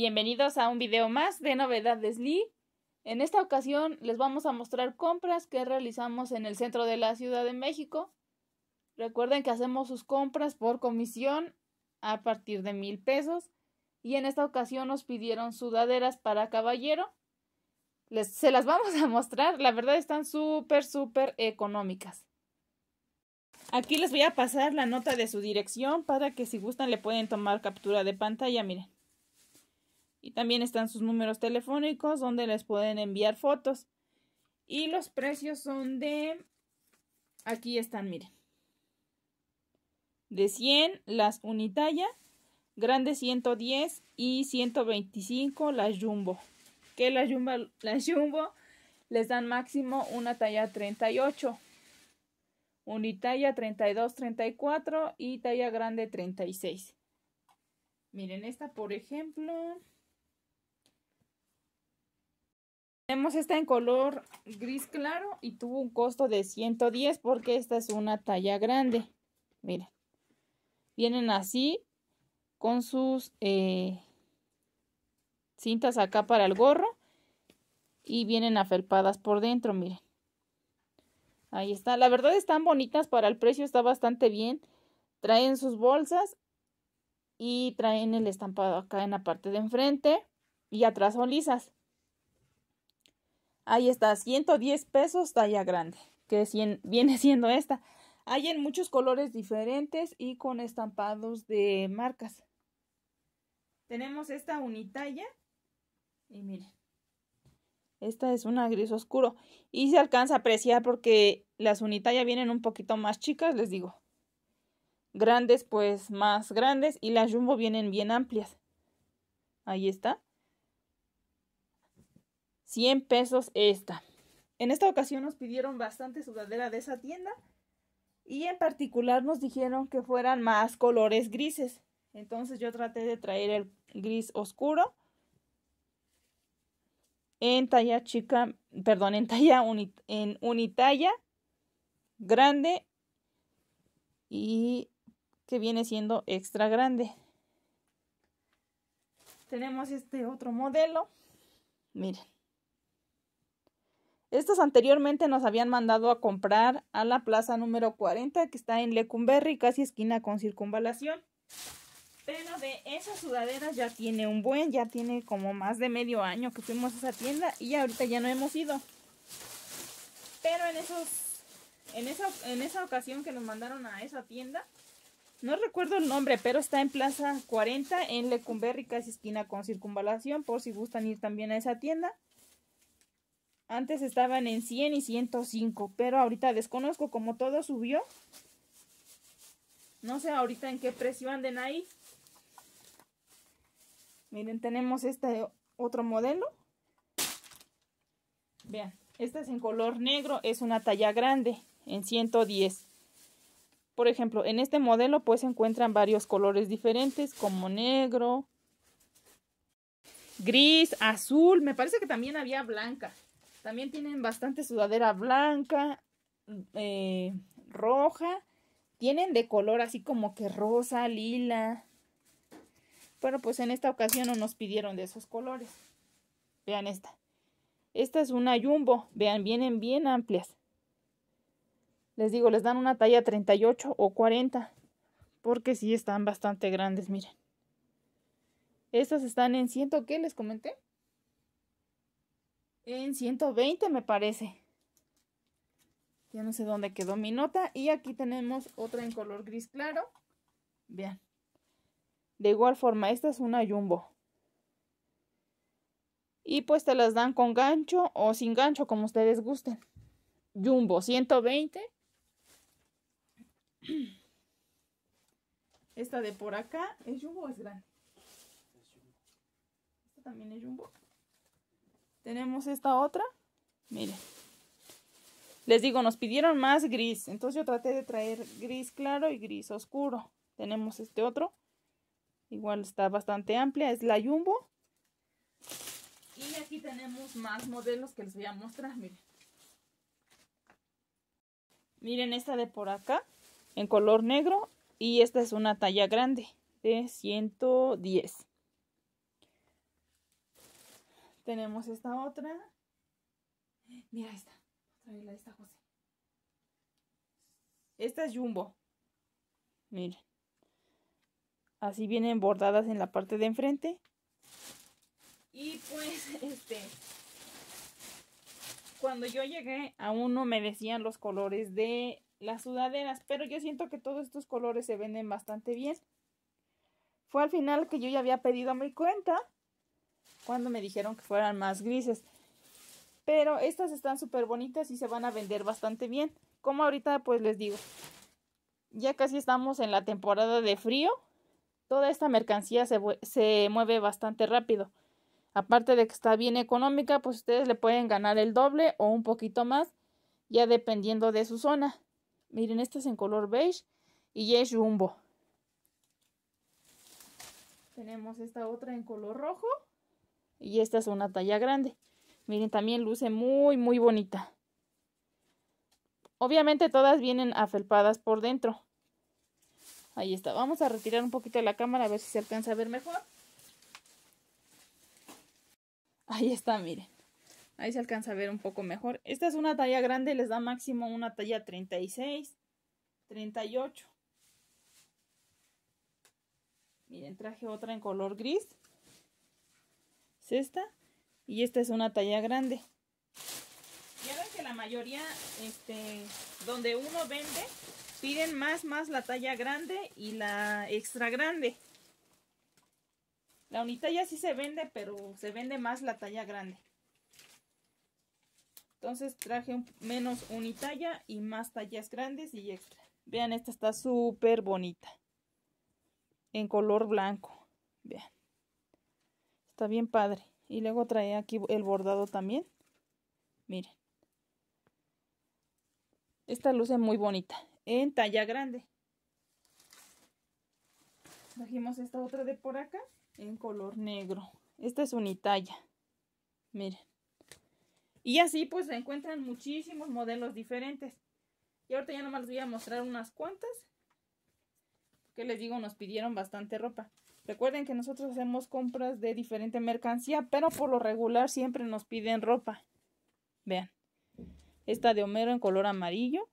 Bienvenidos a un video más de Novedades Lee. En esta ocasión les vamos a mostrar compras que realizamos en el centro de la Ciudad de México. Recuerden que hacemos sus compras por comisión a partir de mil pesos y en esta ocasión nos pidieron sudaderas para caballero. se las vamos a mostrar, la verdad están súper, súper económicas. Aquí les voy a pasar la nota de su dirección para que si gustan le pueden tomar captura de pantalla, miren. Y también están sus números telefónicos donde les pueden enviar fotos. Y los precios son de... Aquí están, miren. De 100 las unitalla, grande 110 y 125 las jumbo. Que las jumbo, jumbo les dan máximo una talla 38. Unitalla 32, 34 y talla grande 36. Miren esta, por ejemplo. Tenemos esta en color gris claro y tuvo un costo de 110 porque esta es una talla grande. Miren, vienen así con sus eh, cintas acá para el gorro y vienen afelpadas por dentro, miren. Ahí está, la verdad están bonitas para el precio, está bastante bien. Traen sus bolsas y traen el estampado acá en la parte de enfrente y atrás son lisas. Ahí está, 110 pesos talla grande, que viene siendo esta. Hay en muchos colores diferentes y con estampados de marcas. Tenemos esta unitalla. Y miren, esta es una gris oscuro. Y se alcanza a apreciar porque las unitallas vienen un poquito más chicas, les digo. Grandes, pues más grandes. Y las jumbo vienen bien amplias. Ahí está. 100 pesos esta. En esta ocasión nos pidieron bastante sudadera de esa tienda y en particular nos dijeron que fueran más colores grises. Entonces yo traté de traer el gris oscuro en talla chica, perdón, en talla en unitalla grande y que viene siendo extra grande. Tenemos este otro modelo. Miren. Estos anteriormente nos habían mandado a comprar a la plaza número 40 que está en Lecumberri, casi esquina con circunvalación. Pero de esas sudaderas ya tiene un buen, ya tiene como más de medio año que fuimos a esa tienda y ahorita ya no hemos ido. Pero en, esos, en, esa, en esa ocasión que nos mandaron a esa tienda, no recuerdo el nombre, pero está en Plaza 40 en Lecumberri, casi esquina con circunvalación, por si gustan ir también a esa tienda. Antes estaban en 100 y 105, pero ahorita desconozco cómo todo subió. No sé ahorita en qué precio anden ahí. Miren, tenemos este otro modelo. Vean, este es en color negro, es una talla grande, en 110. Por ejemplo, en este modelo pues se encuentran varios colores diferentes, como negro, gris, azul, me parece que también había blanca. También tienen bastante sudadera blanca, eh, roja. Tienen de color así como que rosa, lila. Pero pues en esta ocasión no nos pidieron de esos colores. Vean esta. Esta es una jumbo. Vean, vienen bien amplias. Les digo, les dan una talla 38 o 40. Porque sí están bastante grandes, miren. Estas están en ciento, ¿qué les comenté? en 120 me parece. Ya no sé dónde quedó mi nota. Y aquí tenemos otra en color gris claro. Vean. De igual forma, esta es una jumbo. Y pues te las dan con gancho o sin gancho, como ustedes gusten. Jumbo 120. Esta de por acá, ¿es jumbo es grande? Esta también es jumbo. Tenemos esta otra. Miren. Les digo, nos pidieron más gris. Entonces yo traté de traer gris claro y gris oscuro. Tenemos este otro. Igual está bastante amplia. Es la Jumbo. Y aquí tenemos más modelos que les voy a mostrar. Miren. Miren esta de por acá. En color negro. Y esta es una talla grande. De 110. Tenemos esta otra. Mira esta. Otra esta José. Esta es Jumbo. Miren. Así vienen bordadas en la parte de enfrente. Y pues, este... Cuando yo llegué, aún no me decían los colores de las sudaderas. Pero yo siento que todos estos colores se venden bastante bien. Fue al final que yo ya había pedido a mi cuenta cuando me dijeron que fueran más grises. Pero estas están súper bonitas y se van a vender bastante bien. Como ahorita pues les digo, ya casi estamos en la temporada de frío. Toda esta mercancía se, mueve bastante rápido. Aparte de que está bien económica, pues ustedes le pueden ganar el doble o un poquito más, ya dependiendo de su zona. Miren, esta es en color beige y es jumbo. Tenemos esta otra en color rojo. Y esta es una talla grande. Miren, también luce muy, muy bonita. Obviamente todas vienen afelpadas por dentro. Ahí está. Vamos a retirar un poquito la cámara a ver si se alcanza a ver mejor. Ahí está, miren. Ahí se alcanza a ver un poco mejor. Esta es una talla grande, les da máximo una talla 36, 38. Miren, traje otra en color gris. Esta y esta es una talla grande. Ya ven que la mayoría, este, donde uno vende, piden más, más la talla grande y la extra grande. La unitalla sí se vende, pero se vende más la talla grande. Entonces traje menos unitalla y más tallas grandes y extra. Vean, esta está súper bonita. En color blanco. Vean. Está bien padre. Y luego trae aquí el bordado también. Miren. Esta luce muy bonita. En talla grande. Trajimos esta otra de por acá. En color negro. Esta es unitalla. Miren. Y así pues se encuentran muchísimos modelos diferentes. Y ahorita ya nomás les voy a mostrar unas cuantas. Que les digo, nos pidieron bastante ropa. Recuerden que nosotros hacemos compras de diferente mercancía, pero por lo regular siempre nos piden ropa. Vean, esta de Homero en color amarillo.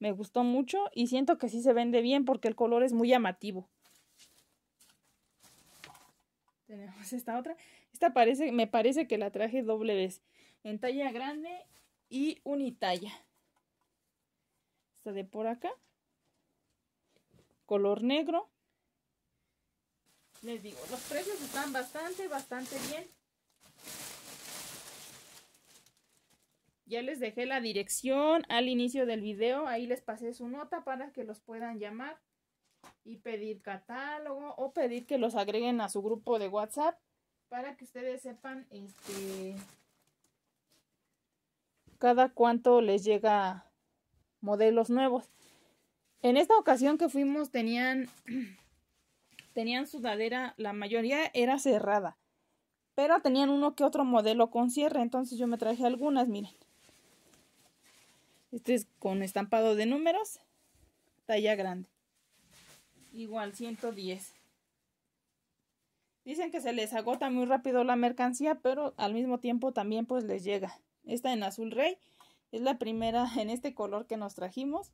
Me gustó mucho y siento que sí se vende bien porque el color es muy llamativo. Tenemos esta otra. Esta parece, me parece que la traje doble vez. En talla grande y unitalla. Esta de por acá. Color negro les digo, los precios están bastante, bastante bien. Ya les dejé la dirección al inicio del video, ahí les pasé su nota para que los puedan llamar y pedir catálogo o pedir que los agreguen a su grupo de WhatsApp para que ustedes sepan este cada cuánto les llega modelos nuevos. En esta ocasión que fuimos tenían tenían sudadera, la mayoría era cerrada, pero tenían uno que otro modelo con cierre, entonces yo me traje algunas, miren. Este es con estampado de números, talla grande. Igual 110. Dicen que se les agota muy rápido la mercancía, pero al mismo tiempo también pues les llega. Esta en azul rey es la primera en este color que nos trajimos.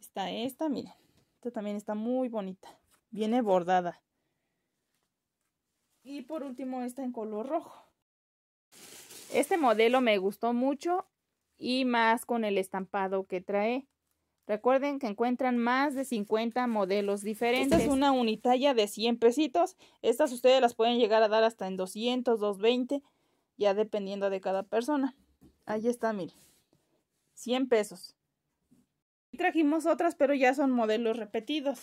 Está esta, miren. Esta también está muy bonita viene bordada. Y por último está en color rojo. Este modelo me gustó mucho y más con el estampado que trae. Recuerden que encuentran más de 50 modelos diferentes. Esta es una unitalla de 100 pesitos. Estas ustedes las pueden llegar a dar hasta en 200, 220, ya dependiendo de cada persona. Ahí está, mil 100 pesos. Y trajimos otras, pero ya son modelos repetidos.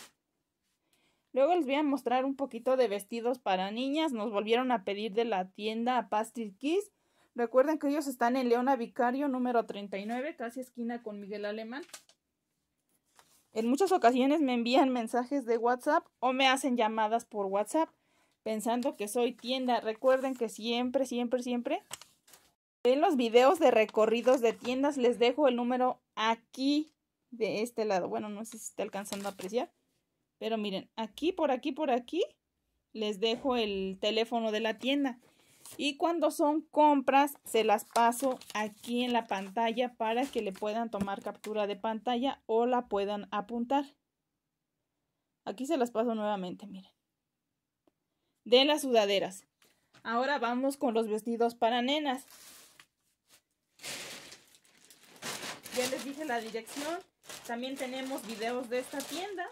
Luego les voy a mostrar un poquito de vestidos para niñas. Nos volvieron a pedir de la tienda a Pastry Kiss. Recuerden que ellos están en Leona Vicario número 39, casi esquina con Miguel Alemán. En muchas ocasiones me envían mensajes de WhatsApp o me hacen llamadas por WhatsApp pensando que soy tienda. Recuerden que siempre, siempre, siempre en los videos de recorridos de tiendas les dejo el número aquí de este lado. Bueno, no sé si está alcanzando a apreciar. Pero miren, aquí, por aquí, por aquí, les dejo el teléfono de la tienda. Y cuando son compras, se las paso aquí en la pantalla para que le puedan tomar captura de pantalla o la puedan apuntar. Aquí se las paso nuevamente, miren. De las sudaderas. Ahora vamos con los vestidos para nenas. Ya les dije la dirección. También tenemos videos de esta tienda.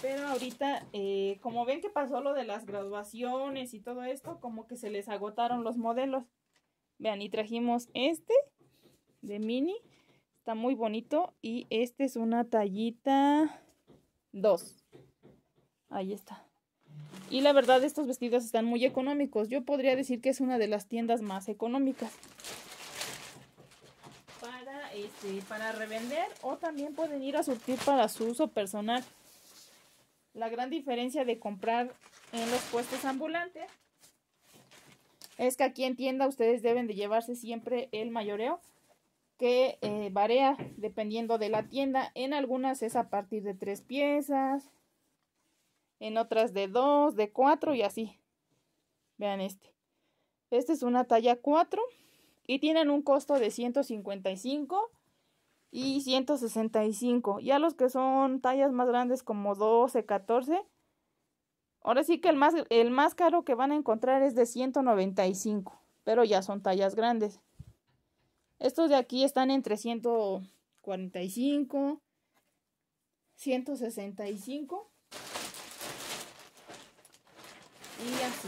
Pero ahorita, eh, como ven que pasó lo de las graduaciones y todo esto, como que se les agotaron los modelos. Vean, y trajimos este de mini. Está muy bonito. Y este es una tallita 2. Ahí está. Y la verdad, estos vestidos están muy económicos. Yo podría decir que es una de las tiendas más económicas. Para, este, para revender o también pueden ir a surtir para su uso personal. La gran diferencia de comprar en los puestos ambulantes es que aquí en tienda ustedes deben de llevarse siempre el mayoreo que eh, varía dependiendo de la tienda. En algunas es a partir de tres piezas, en otras de dos, de cuatro y así. Vean este. Este es una talla 4 y tienen un costo de 155 y 165. Ya los que son tallas más grandes como 12, 14. Ahora sí que el más, el más caro que van a encontrar es de 195, pero ya son tallas grandes. Estos de aquí están entre 145, 165 y así.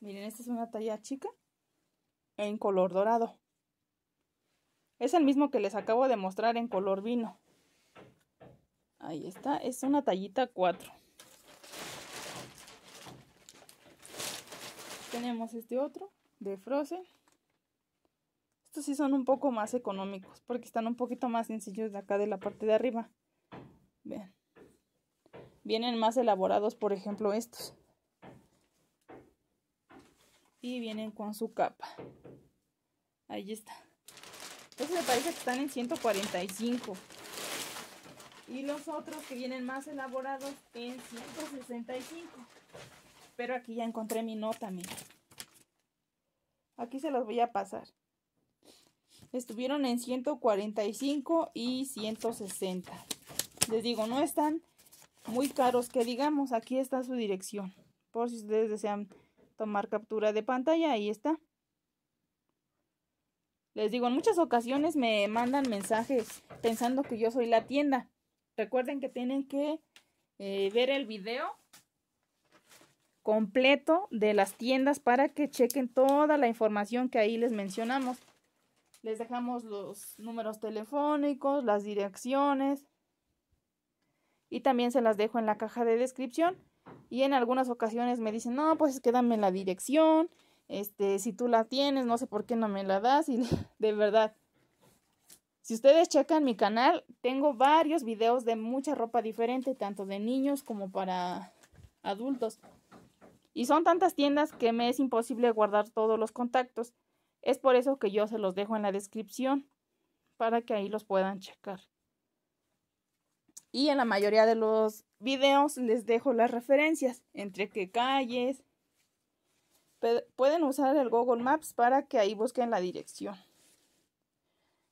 Miren, esta es una talla chica en color dorado. Es el mismo que les acabo de mostrar en color vino. Ahí está, es una tallita 4. Tenemos este otro de Frozen. Estos sí son un poco más económicos porque están un poquito más sencillos de acá de la parte de arriba. Vean. Vienen más elaborados, por ejemplo, estos. Y vienen con su capa. Ahí está. Esos me parece que están en 145. Y los otros que vienen más elaborados en 165. Pero aquí ya encontré mi nota, mira. Aquí se los voy a pasar. Estuvieron en 145 y 160. Les digo, no están muy caros que digamos. Aquí está su dirección. Por si ustedes desean tomar captura de pantalla, ahí está. Les digo, en muchas ocasiones me mandan mensajes pensando que yo soy la tienda. Recuerden que tienen que eh, ver el video completo de las tiendas para que chequen toda la información que ahí les mencionamos. Les dejamos los números telefónicos, las direcciones y también se las dejo en la caja de descripción. Y en algunas ocasiones me dicen, no, pues es la dirección, este, si tú la tienes, no sé por qué no me la das y de verdad. Si ustedes checan mi canal, tengo varios videos de mucha ropa diferente, tanto de niños como para adultos. Y son tantas tiendas que me es imposible guardar todos los contactos. Es por eso que yo se los dejo en la descripción, para que ahí los puedan checar. Y en la mayoría de los videos les dejo las referencias, entre qué calles, pueden usar el Google Maps para que ahí busquen la dirección.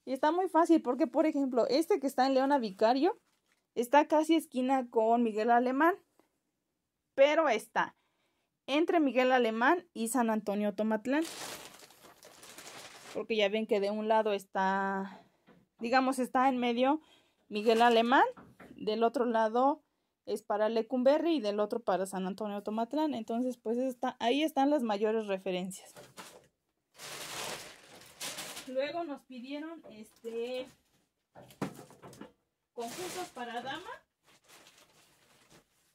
Y está muy fácil porque, por ejemplo, este que está en Leona Vicario está casi esquina con Miguel Alemán, pero está entre Miguel Alemán y San Antonio Tomatlán. Porque ya ven que de un lado está, digamos, está en medio Miguel Alemán, del otro lado es para Lecumberri y del otro para San Antonio Tomatlán. Entonces, pues está, ahí están las mayores referencias. Luego nos pidieron este concursos para dama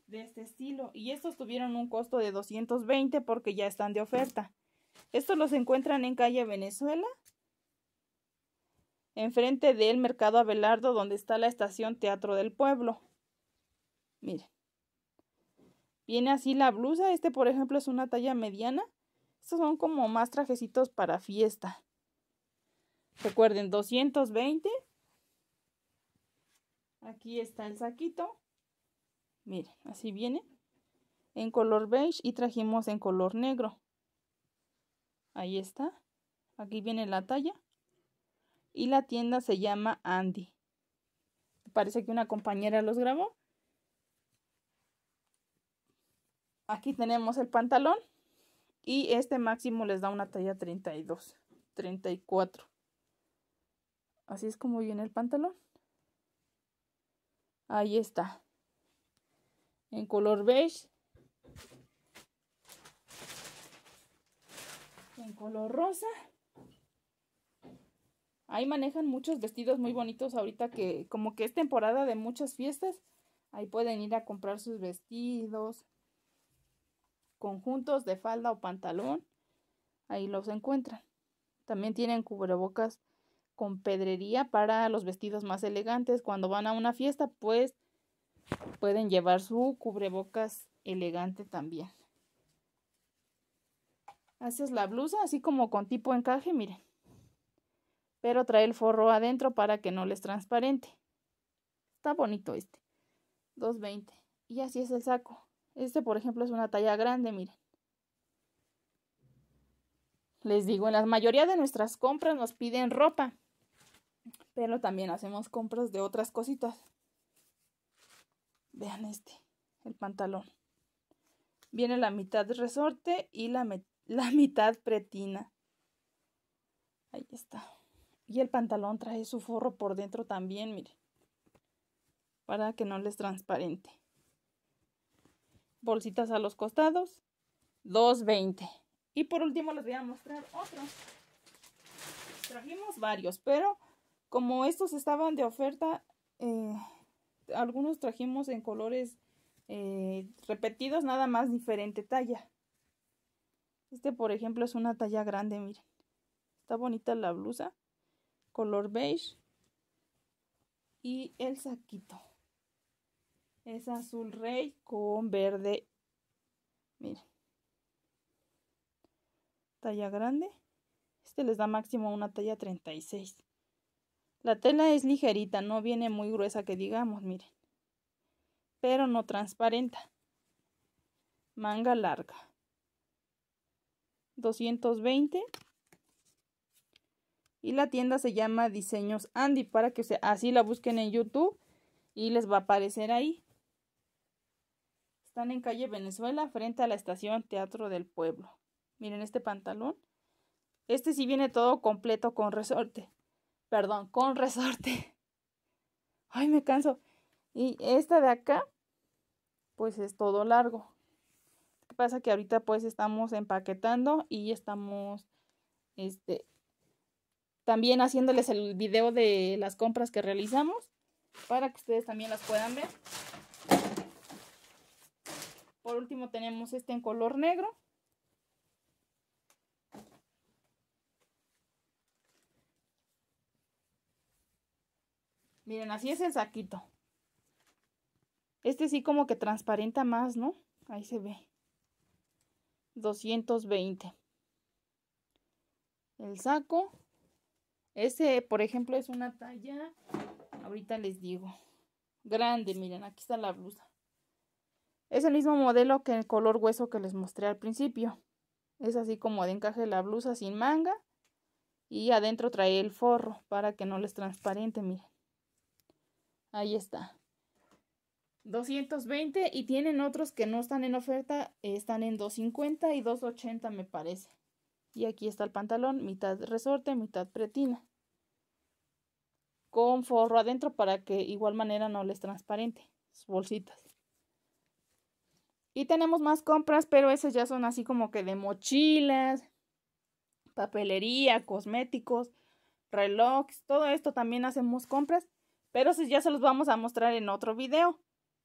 de este estilo y estos tuvieron un costo de 220 porque ya están de oferta. Estos los encuentran en calle Venezuela, enfrente del Mercado Abelardo donde está la estación Teatro del Pueblo. Miren. Viene así la blusa. Este, por ejemplo, es una talla mediana. Estos son como más trajecitos para fiesta. Recuerden, 220. Aquí está el saquito. Miren, así viene. En color beige y trajimos en color negro. Ahí está. Aquí viene la talla. Y la tienda se llama Andy. Parece que una compañera los grabó. Aquí tenemos el pantalón y este máximo les da una talla 32, 34. Así es como viene el pantalón. Ahí está. En color beige. En color rosa. Ahí manejan muchos vestidos muy bonitos ahorita que como que es temporada de muchas fiestas. Ahí pueden ir a comprar sus vestidos conjuntos de falda o pantalón, ahí los encuentran. También tienen cubrebocas con pedrería para los vestidos más elegantes. Cuando van a una fiesta, pues pueden llevar su cubrebocas elegante también. Así es la blusa así como con tipo encaje, miren. Pero trae el forro adentro para que no les transparente. Está bonito este. 220. Y así es el saco. Este, por ejemplo, es una talla grande, miren. Les digo, en la mayoría de nuestras compras nos piden ropa, pero también hacemos compras de otras cositas. Vean este, el pantalón. Viene la mitad resorte y la, mitad pretina. Ahí está. Y el pantalón trae su forro por dentro también, miren. Para que no les transparente bolsitas a los costados, 2.20. Y por último les voy a mostrar otros Trajimos varios, pero como estos estaban de oferta, eh, algunos trajimos en colores eh, repetidos, nada más diferente talla. Este, por ejemplo, es una talla grande, miren. Está bonita la blusa, color beige y el saquito es azul rey con verde. Miren. Talla grande. Este les da máximo una talla 36. La tela es ligerita, no viene muy gruesa que digamos, miren. Pero no transparenta. Manga larga. 220. Y la tienda se llama Diseños Andy para que así la busquen en YouTube y les va a aparecer ahí. Están en calle Venezuela, frente a la estación Teatro del Pueblo. Miren este pantalón. Este sí viene todo completo con resorte. Perdón, con resorte. Ay, me canso. Y esta de acá, pues es todo largo. ¿Qué pasa? Que ahorita pues estamos empaquetando y estamos, este, también haciéndoles el video de las compras que realizamos para que ustedes también las puedan ver. Por último tenemos este en color negro. Miren, así es el saquito. Este sí como que transparenta más, ¿no? Ahí se ve. 220. El saco. Ese, por ejemplo, es una talla, ahorita les digo, grande. Miren, aquí está la blusa. Es el mismo modelo que el color hueso que les mostré al principio. Es así como de encaje la blusa sin manga y adentro trae el forro para que no les transparente, miren. Ahí está. 220 y tienen otros que no están en oferta, están en 250 y 280 me parece. Y aquí está el pantalón, mitad resorte, mitad pretina. Con forro adentro para que igual manera no les transparente. Sus bolsitas. Y tenemos más compras, pero esas ya son así como que de mochilas, papelería, cosméticos, relojes, todo esto también hacemos compras, pero esas ya se los vamos a mostrar en otro video.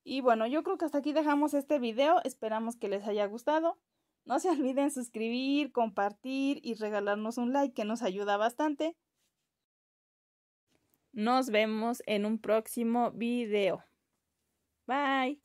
Y bueno, yo creo que hasta aquí dejamos este video, esperamos que les haya gustado. No se olviden suscribir, compartir y regalarnos un like que nos ayuda bastante. Nos vemos en un próximo video. Bye.